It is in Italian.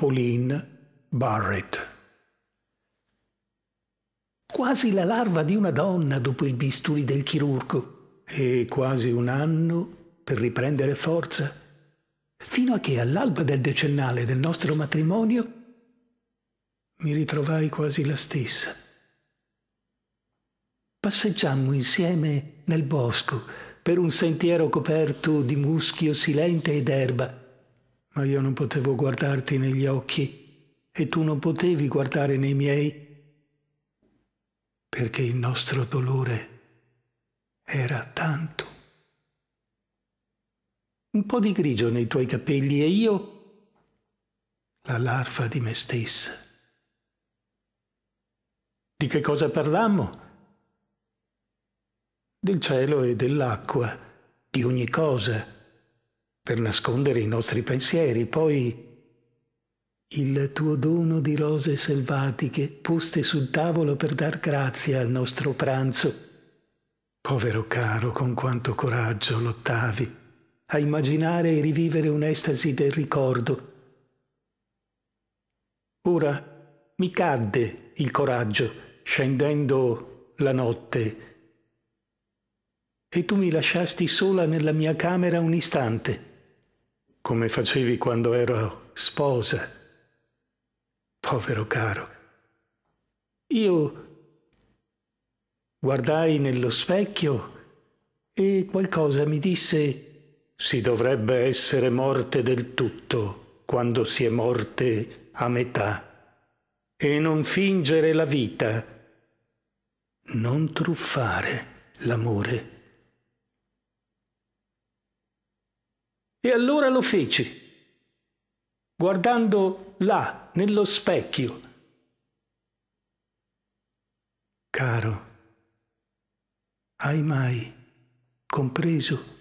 Pauline Barrett. Quasi la larva di una donna dopo il bisturi del chirurgo e quasi un anno per riprendere forza, fino a che all'alba del decennale del nostro matrimonio mi ritrovai quasi la stessa. Passeggiammo insieme nel bosco per un sentiero coperto di muschio silente ed erba ma io non potevo guardarti negli occhi e tu non potevi guardare nei miei, perché il nostro dolore era tanto. Un po' di grigio nei tuoi capelli e io la larva di me stessa. Di che cosa parlammo? Del cielo e dell'acqua, di ogni cosa per nascondere i nostri pensieri, poi il tuo dono di rose selvatiche poste sul tavolo per dar grazia al nostro pranzo. Povero caro, con quanto coraggio lottavi a immaginare e rivivere un'estasi del ricordo. Ora mi cadde il coraggio scendendo la notte e tu mi lasciasti sola nella mia camera un istante come facevi quando ero sposa. Povero caro. Io guardai nello specchio e qualcosa mi disse si dovrebbe essere morte del tutto quando si è morte a metà e non fingere la vita, non truffare l'amore. E allora lo fece, guardando là, nello specchio. Caro, hai mai compreso?